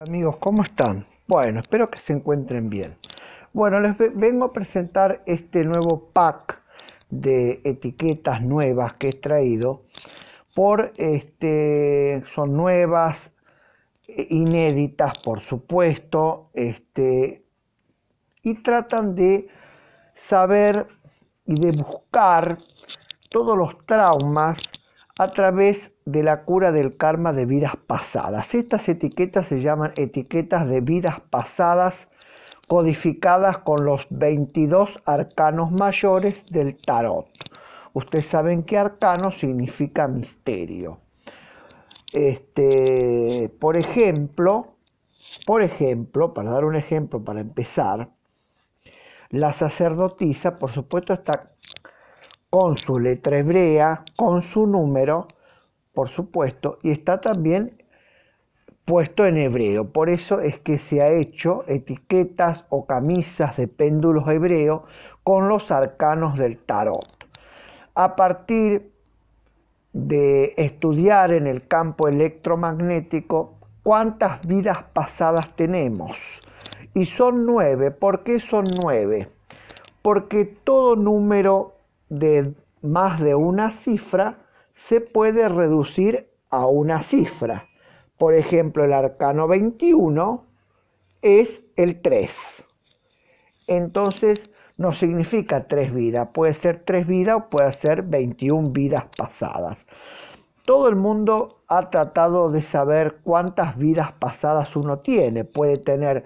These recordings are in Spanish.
Amigos, ¿cómo están? Bueno, espero que se encuentren bien. Bueno, les vengo a presentar este nuevo pack de etiquetas nuevas que he traído. Por este, son nuevas, e, inéditas, por supuesto, este, y tratan de saber y de buscar todos los traumas a través de la cura del karma de vidas pasadas. Estas etiquetas se llaman etiquetas de vidas pasadas codificadas con los 22 arcanos mayores del tarot. Ustedes saben que arcano significa misterio. Este, por ejemplo, por ejemplo, para dar un ejemplo para empezar, la sacerdotisa, por supuesto, está con su letra hebrea, con su número, por supuesto, y está también puesto en hebreo. Por eso es que se ha hecho etiquetas o camisas de péndulos hebreos con los arcanos del tarot. A partir de estudiar en el campo electromagnético cuántas vidas pasadas tenemos. Y son nueve. ¿Por qué son nueve? Porque todo número de más de una cifra se puede reducir a una cifra. Por ejemplo, el arcano 21 es el 3. Entonces, no significa tres vidas, puede ser tres vidas o puede ser 21 vidas pasadas. Todo el mundo ha tratado de saber cuántas vidas pasadas uno tiene. Puede tener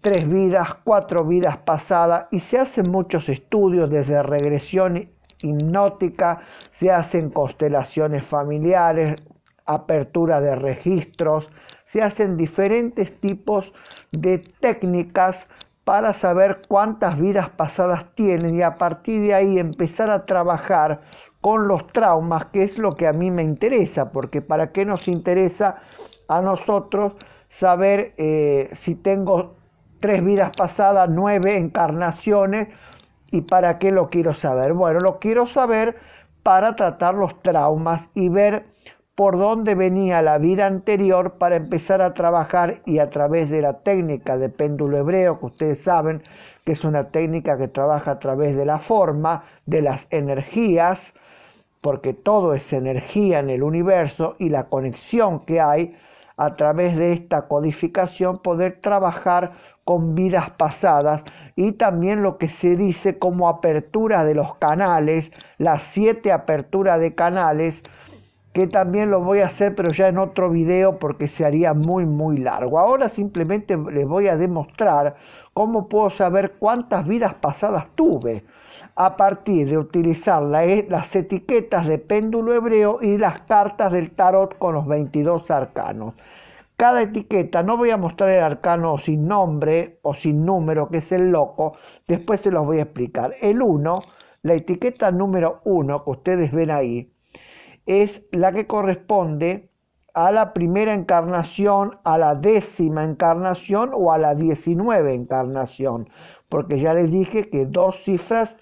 tres vidas, cuatro vidas pasadas y se hacen muchos estudios desde regresión hipnótica, se hacen constelaciones familiares, apertura de registros, se hacen diferentes tipos de técnicas para saber cuántas vidas pasadas tienen y a partir de ahí empezar a trabajar con los traumas, que es lo que a mí me interesa, porque para qué nos interesa a nosotros saber eh, si tengo tres vidas pasadas, nueve encarnaciones. ¿Y para qué lo quiero saber? Bueno, lo quiero saber para tratar los traumas y ver por dónde venía la vida anterior para empezar a trabajar y a través de la técnica de péndulo hebreo, que ustedes saben que es una técnica que trabaja a través de la forma, de las energías, porque todo es energía en el universo y la conexión que hay a través de esta codificación, poder trabajar con vidas pasadas y también lo que se dice como apertura de los canales, las siete aperturas de canales, que también lo voy a hacer pero ya en otro video porque se haría muy muy largo. Ahora simplemente les voy a demostrar cómo puedo saber cuántas vidas pasadas tuve a partir de utilizar e, las etiquetas de péndulo hebreo y las cartas del tarot con los 22 arcanos. Cada etiqueta, no voy a mostrar el arcano sin nombre o sin número, que es el loco, después se los voy a explicar. El 1, la etiqueta número 1 que ustedes ven ahí, es la que corresponde a la primera encarnación, a la décima encarnación o a la diecinueve encarnación, porque ya les dije que dos cifras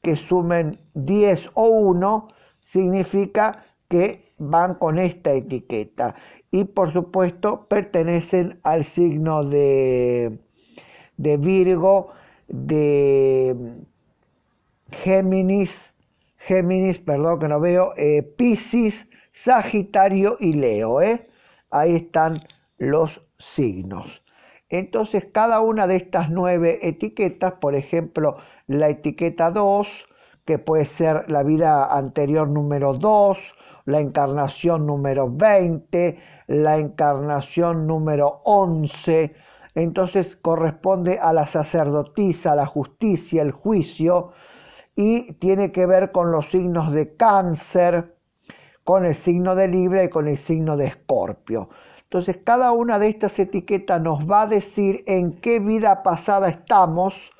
que sumen 10 o 1 significa que van con esta etiqueta y por supuesto pertenecen al signo de, Virgo, de Géminis, Géminis, perdón que no veo, eh, Piscis, Sagitario y Leo. ¿eh? Ahí están los signos. Entonces cada una de estas nueve etiquetas, por ejemplo, la etiqueta 2, que puede ser la vida anterior número 2, la encarnación número 20, la encarnación número 11. Entonces corresponde a la sacerdotisa, la justicia, el juicio, y tiene que ver con los signos de cáncer, con el signo de Libra y con el signo de Escorpio. Entonces cada una de estas etiquetas nos va a decir en qué vida pasada estamos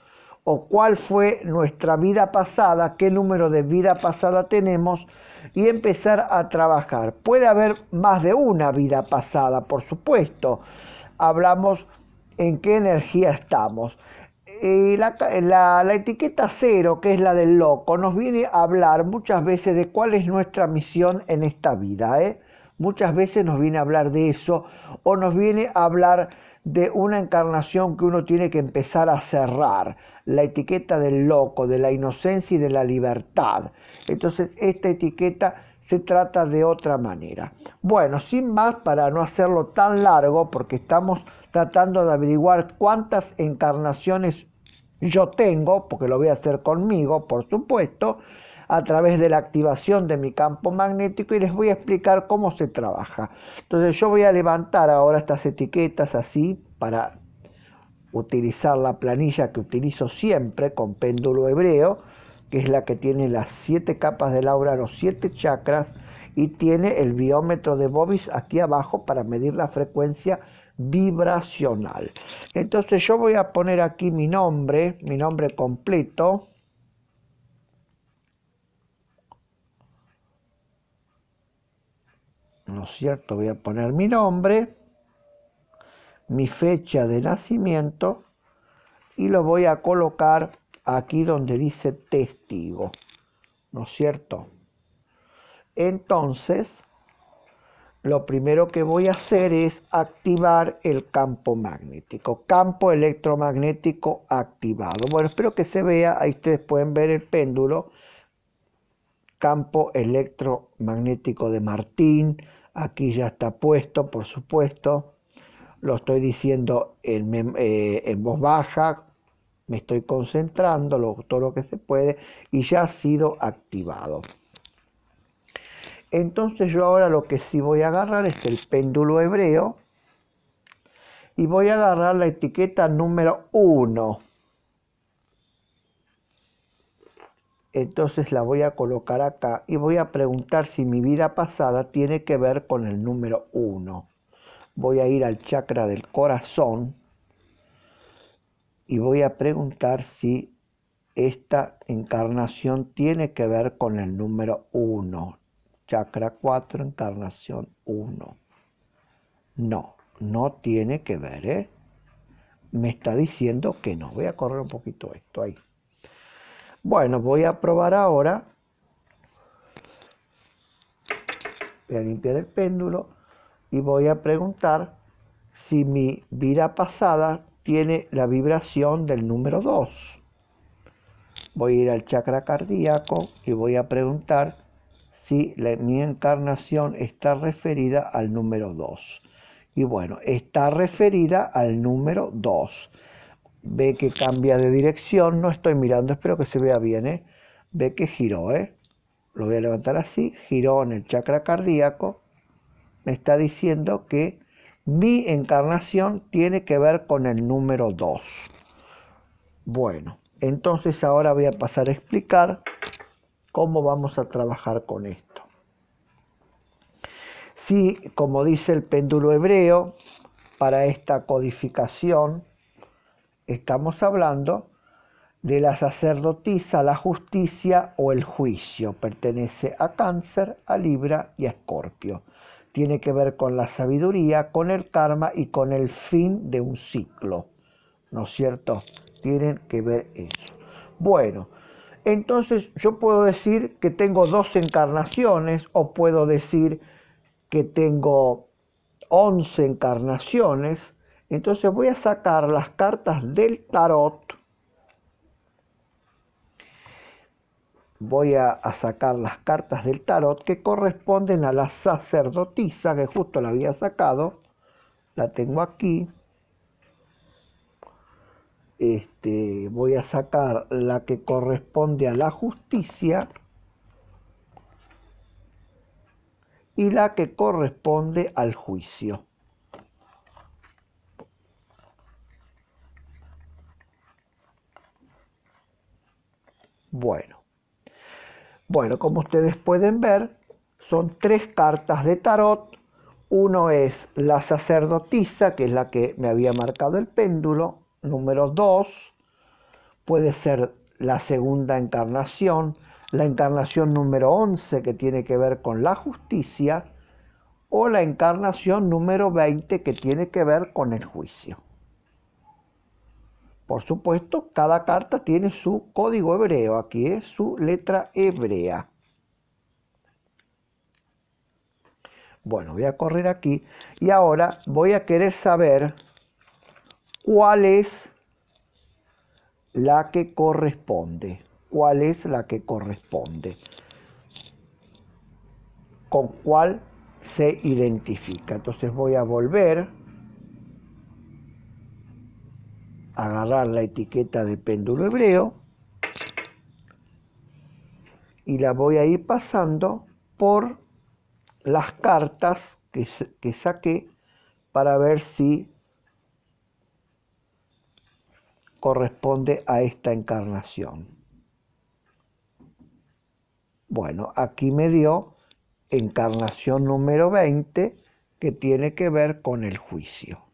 o cuál fue nuestra vida pasada, qué número de vida pasada tenemos y empezar a trabajar. Puede haber más de una vida pasada, por supuesto. Hablamos en qué energía estamos. Eh, la, etiqueta cero, que es la del loco, nos viene a hablar muchas veces de cuál es nuestra misión en esta vida. ¿eh? Muchas veces nos viene a hablar de eso o nos viene a hablar de una encarnación que uno tiene que empezar a cerrar, la etiqueta del loco, de la inocencia y de la libertad. Entonces, esta etiqueta se trata de otra manera. Bueno, sin más, para no hacerlo tan largo, porque estamos tratando de averiguar cuántas encarnaciones yo tengo, porque lo voy a hacer conmigo, por supuesto, a través de la activación de mi campo magnético y les voy a explicar cómo se trabaja. Entonces yo voy a levantar ahora estas etiquetas así para utilizar la planilla que utilizo siempre con péndulo hebreo, que es la que tiene las siete capas de laura los siete chakras, y tiene el biómetro de Bobis aquí abajo para medir la frecuencia vibracional. Entonces yo voy a poner aquí mi nombre, mi nombre completo, ¿no es cierto? Voy a poner mi nombre, mi fecha de nacimiento y lo voy a colocar aquí donde dice testigo, ¿no es cierto? Entonces, lo primero que voy a hacer es activar el campo magnético, campo electromagnético activado. Bueno, espero que se vea, ahí ustedes pueden ver el péndulo, campo electromagnético de Martín, Aquí ya está puesto, por supuesto. Lo estoy diciendo en, eh, voz baja, me estoy concentrando todo lo que se puede y ya ha sido activado. Entonces yo ahora lo que sí voy a agarrar es el péndulo hebreo y voy a agarrar la etiqueta número 1. entonces la voy a colocar acá y voy a preguntar si mi vida pasada tiene que ver con el número 1. Voy a ir al chakra del corazón y voy a preguntar si esta encarnación tiene que ver con el número 1. Chakra 4, encarnación 1. No, no tiene que ver, ¿eh? Me está diciendo que no. Voy a correr un poquito esto ahí. Bueno, voy a probar ahora. Voy a limpiar el péndulo y voy a preguntar si mi vida pasada tiene la vibración del número 2. Voy a ir al chakra cardíaco y voy a preguntar si mi encarnación está referida al número 2. Y bueno, está referida al número 2 ve que cambia de dirección, no estoy mirando, espero que se vea bien, ¿eh? ve que giró, ¿eh? lo voy a levantar así, giró en el chakra cardíaco, me está diciendo que mi encarnación tiene que ver con el número 2. Bueno, entonces ahora voy a pasar a explicar cómo vamos a trabajar con esto. Si, como dice el péndulo hebreo, para esta codificación, estamos hablando de la sacerdotisa, la justicia o el juicio. Pertenece a Cáncer, a Libra y a Escorpio. Tiene que ver con la sabiduría, con el karma y con el fin de un ciclo. ¿No es cierto? Tienen que ver eso. Bueno, entonces yo puedo decir que tengo dos encarnaciones o puedo decir que tengo once encarnaciones entonces voy a sacar las cartas del tarot. Voy a, sacar las cartas del tarot que corresponden a la sacerdotisa, que justo la había sacado. La tengo aquí. Este, voy a sacar la que corresponde a la justicia. y la que corresponde al juicio. Bueno, bueno, como ustedes pueden ver, son tres cartas de tarot. Uno es la sacerdotisa, que es la que me había marcado el péndulo. Número dos, puede ser la segunda encarnación, la encarnación número 11 que tiene que ver con la justicia, o la encarnación número 20 que tiene que ver con el juicio. Por supuesto, cada carta tiene su código hebreo, aquí es su letra hebrea. Bueno, voy a correr aquí y ahora voy a querer saber cuál es la que corresponde. ¿Cuál es la que corresponde? ¿Con cuál se identifica? Entonces voy a volver agarrar la etiqueta de péndulo hebreo y la voy a ir pasando por las cartas que, saqué para ver si corresponde a esta encarnación. Bueno, aquí me dio encarnación número 20 que tiene que ver con el juicio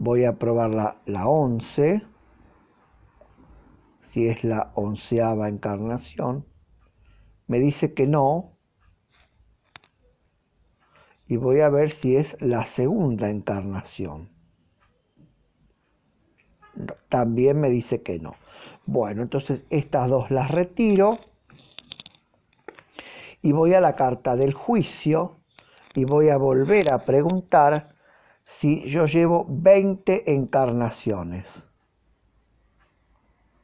voy a probar la, once, 11, si es la onceava encarnación. Me dice que no. Y voy a ver si es la segunda encarnación. También me dice que no. Bueno, entonces estas dos las retiro. Y voy a la carta del juicio y voy a volver a preguntar si yo llevo 20 encarnaciones?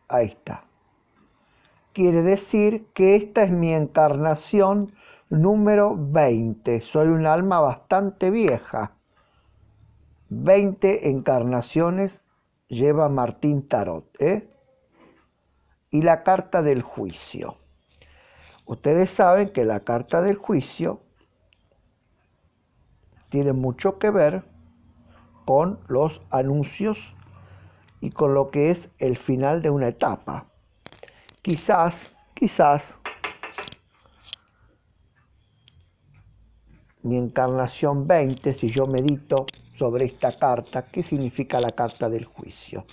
Ahí está. Quiere decir que esta es mi encarnación número 20. Soy un alma bastante vieja. 20 encarnaciones lleva Martín Tarot. ¿eh? Y la carta del juicio. Ustedes saben que la carta del juicio tiene mucho que ver con los anuncios y con lo que es el final de una etapa. Quizás, quizás, mi encarnación 20, si yo medito sobre esta carta, ¿qué significa la carta del juicio?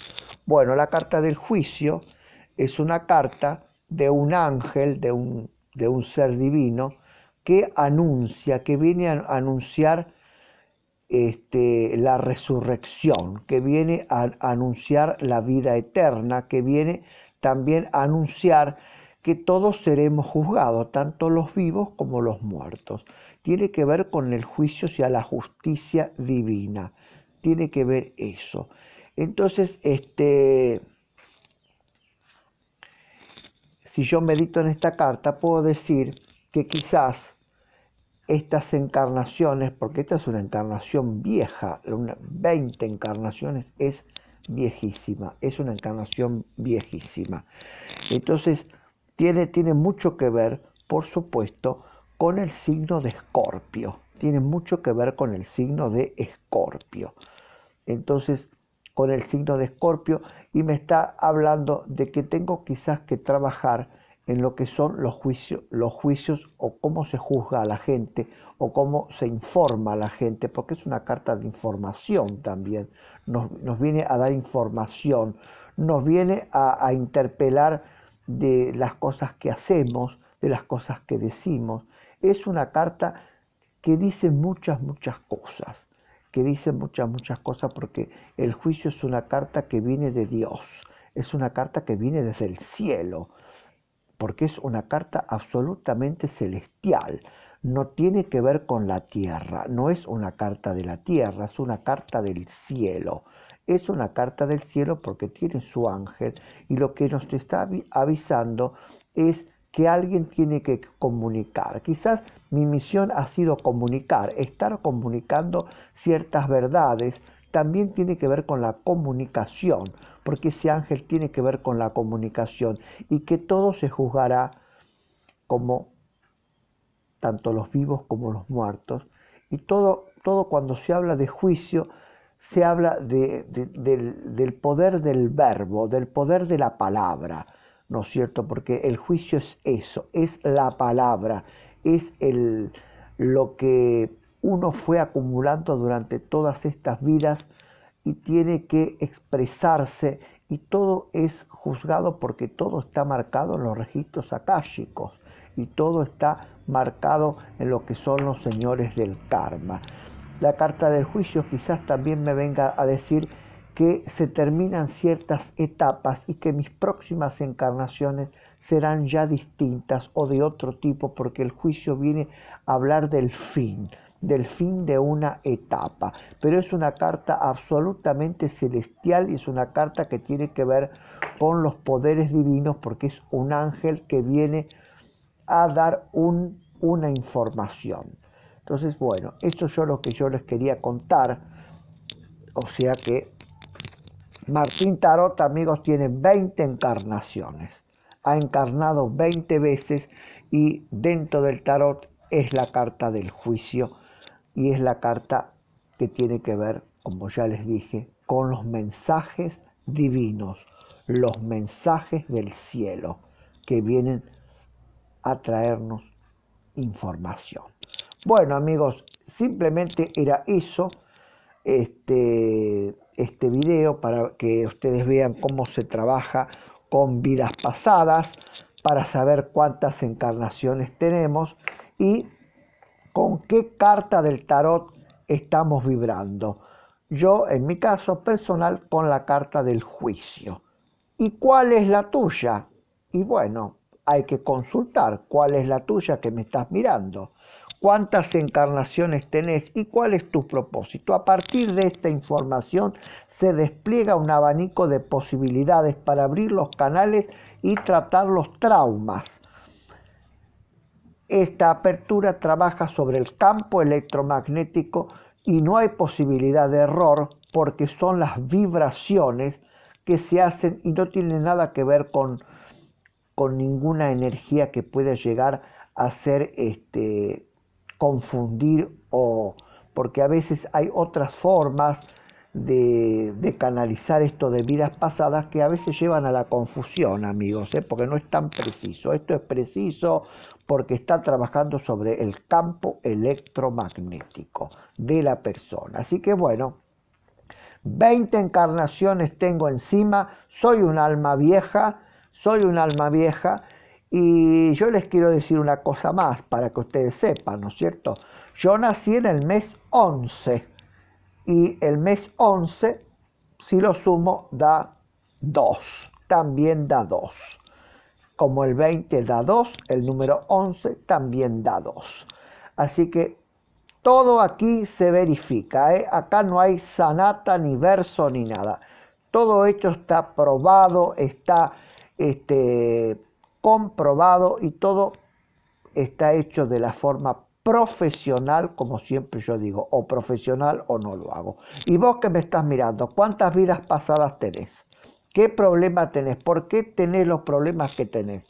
Bueno, la carta del juicio es una carta de un ángel, de un, de un ser divino, que anuncia, que viene a anunciar este, la resurrección, que viene a anunciar la vida eterna, que viene también a anunciar que todos seremos juzgados, tanto los vivos como los muertos. Tiene que ver con el juicio hacia la justicia divina. Tiene que ver eso. Entonces, este, si yo medito en esta carta, puedo decir que quizás estas encarnaciones, porque esta es una encarnación vieja, 20 encarnaciones es viejísima, es una encarnación viejísima. Entonces, tiene, tiene mucho que ver, por supuesto, con el signo de Escorpio, tiene mucho que ver con el signo de Escorpio. Entonces, con el signo de Escorpio, y me está hablando de que tengo quizás que trabajar en lo que son los juicios, los juicios o cómo se juzga a la gente o cómo se informa a la gente, porque es una carta de información también, nos, viene a dar información, nos viene a, a, interpelar de las cosas que hacemos, de las cosas que decimos. Es una carta que dice muchas, muchas cosas, que dice muchas, muchas cosas porque el juicio es una carta que viene de Dios, es una carta que viene desde el cielo porque es una carta absolutamente celestial. No tiene que ver con la tierra, no es una carta de la tierra, es una carta del cielo. Es una carta del cielo porque tiene su ángel y lo que nos está avisando es que alguien tiene que comunicar. Quizás mi misión ha sido comunicar, estar comunicando ciertas verdades. También tiene que ver con la comunicación, porque ese ángel tiene que ver con la comunicación y que todo se juzgará como tanto los vivos como los muertos. Y todo, todo cuando se habla de juicio, se habla del, poder del verbo, del poder de la palabra, ¿no es cierto? Porque el juicio es eso, es la palabra, es el, lo que uno fue acumulando durante todas estas vidas y tiene que expresarse y todo es juzgado porque todo está marcado en los registros akáshicos y todo está marcado en lo que son los señores del karma. La carta del juicio quizás también me venga a decir que se terminan ciertas etapas y que mis próximas encarnaciones serán ya distintas o de otro tipo porque el juicio viene a hablar del fin, del fin de una etapa. Pero es una carta absolutamente celestial y es una carta que tiene que ver con los poderes divinos porque es un ángel que viene a dar un, una información. Entonces, bueno, esto es lo que yo les quería contar. O sea que Martín Tarot, amigos, tiene 20 encarnaciones. Ha encarnado 20 veces y dentro del tarot es la carta del juicio y es la carta que tiene que ver, como ya les dije, con los mensajes divinos, los mensajes del cielo que vienen a traernos información. Bueno amigos, simplemente era eso, este, este video para que ustedes vean cómo se trabaja con vidas pasadas, para saber cuántas encarnaciones tenemos y con qué carta del tarot estamos vibrando. Yo, en mi caso personal, con la carta del juicio. ¿Y cuál es la tuya? Y bueno, hay que consultar cuál es la tuya que me estás mirando, cuántas encarnaciones tenés y cuál es tu propósito. A partir de esta información se despliega un abanico de posibilidades para abrir los canales y tratar los traumas esta apertura trabaja sobre el campo electromagnético y no hay posibilidad de error porque son las vibraciones que se hacen y no tienen nada que ver con, ninguna energía que pueda llegar a ser este, confundir o porque a veces hay otras formas de, canalizar esto de vidas pasadas que a veces llevan a la confusión, amigos, ¿eh? porque no es tan preciso. Esto es preciso porque está trabajando sobre el campo electromagnético de la persona. Así que bueno, 20 encarnaciones tengo encima, soy un alma vieja, soy un alma vieja. Y yo les quiero decir una cosa más para que ustedes sepan, ¿no es cierto? Yo nací en el mes 11 y el mes 11, si lo sumo, da 2, también da 2. Como el 20 da 2, el número 11 también da 2. Así que todo aquí se verifica, ¿eh? acá no hay sanata ni verso ni nada. Todo hecho está probado, está este, comprobado y todo está hecho de la forma profesional, como siempre yo digo, o profesional o no lo hago. Y vos que me estás mirando, ¿cuántas vidas pasadas tenés? ¿Qué problema tenés? ¿Por qué tenés los problemas que tenés?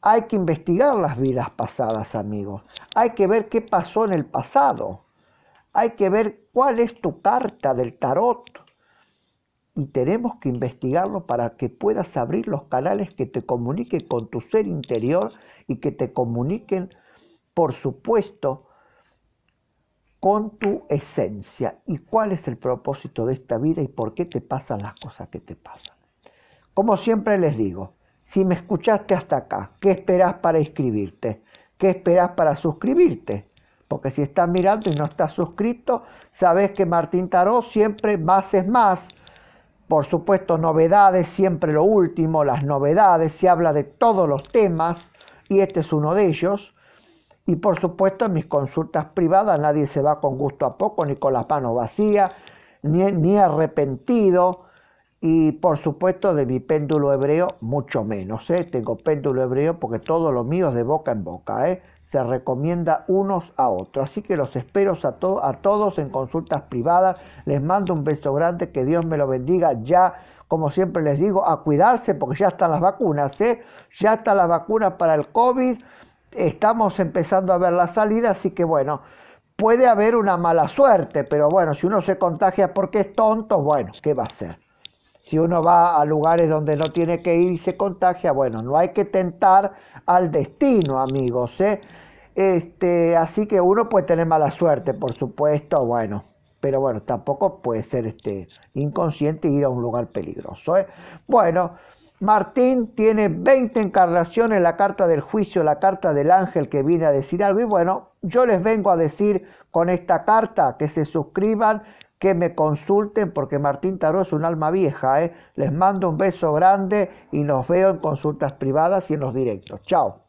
Hay que investigar las vidas pasadas, amigos. Hay que ver qué pasó en el pasado. Hay que ver cuál es tu carta del tarot. Y tenemos que investigarlo para que puedas abrir los canales que te comuniquen con tu ser interior y que te comuniquen por supuesto, con tu esencia y cuál es el propósito de esta vida y por qué te pasan las cosas que te pasan. Como siempre les digo, si me escuchaste hasta acá, ¿qué esperás para inscribirte? ¿Qué esperás para suscribirte? Porque si estás mirando y no estás suscrito, sabes que Martín Taró siempre más es más. Por supuesto, novedades, siempre lo último, las novedades, se habla de todos los temas y este es uno de ellos. Y por supuesto en mis consultas privadas nadie se va con gusto a poco, ni con las manos vacías, ni, ni arrepentido. Y por supuesto de mi péndulo hebreo mucho menos. ¿eh? Tengo péndulo hebreo porque todo lo mío es de boca en boca. ¿eh? se recomienda unos a otros. Así que los espero a, a, todos en consultas privadas. Les mando un beso grande, que Dios me lo bendiga. Ya, como siempre les digo, a cuidarse porque ya están las vacunas, ¿eh? Ya está la vacuna para el COVID estamos empezando a ver la salida, así que bueno, puede haber una mala suerte, pero bueno, si uno se contagia porque es tonto, bueno, ¿qué va a hacer? Si uno va a lugares donde no tiene que ir y se contagia, bueno, no hay que tentar al destino, amigos. ¿eh? Este, así que uno puede tener mala suerte, por supuesto, bueno, pero bueno, tampoco puede ser este, inconsciente e ir a un lugar peligroso. ¿eh? Bueno, Martín tiene 20 encarnaciones, la carta del juicio, la carta del ángel que viene a decir algo. Y bueno, yo les vengo a decir con esta carta que se suscriban, que me consulten, porque Martín Taró es un alma vieja. ¿eh? Les mando un beso grande y nos veo en consultas privadas y en los directos. Chao.